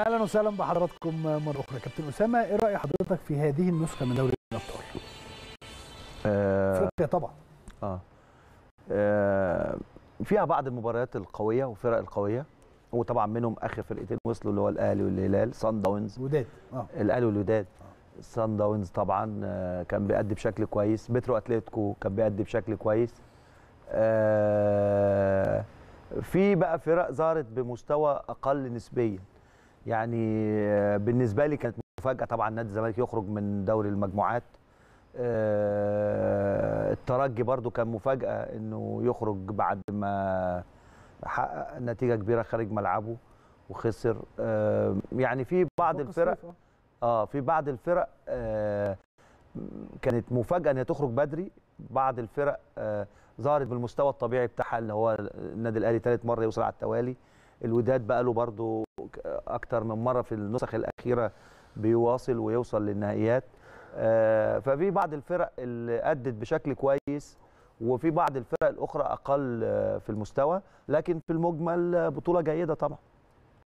اهلا وسهلا بحضراتكم مره اخرى كابتن اسامه ايه راي حضرتك في هذه النسخه من دوري الابطال آه، افريقيا طبعا آه. اه فيها بعض المباريات القويه وفرق القويه وطبعا منهم اخر فرقتين وصلوا اللي هو الاهلي والهلال سان داونز وداد اه الاهلي والوداد آه. سان داونز طبعا كان بيأدي بشكل كويس بترو اتلتيكو كان بيأدي بشكل كويس آه في بقى فرق ظهرت بمستوى اقل نسبيا يعني بالنسبه لي كانت مفاجاه طبعا نادي الزمالك يخرج من دوري المجموعات آه، الترجي برضو كان مفاجاه انه يخرج بعد ما حقق نتيجه كبيره خارج ملعبه وخسر آه، يعني آه، في بعض الفرق اه في بعض الفرق كانت مفاجاه ان هي تخرج بدري بعض الفرق ظهرت بالمستوى الطبيعي بتاعها اللي هو النادي الاهلي ثالث مره يوصل على التوالي الوداد بقى له برضو اكتر من مره في النسخ الاخيره بيواصل ويوصل للنهائيات آه، ففي بعض الفرق اللي ادت بشكل كويس وفي بعض الفرق الاخرى اقل آه، في المستوى لكن في المجمل آه، بطوله جيده طبعا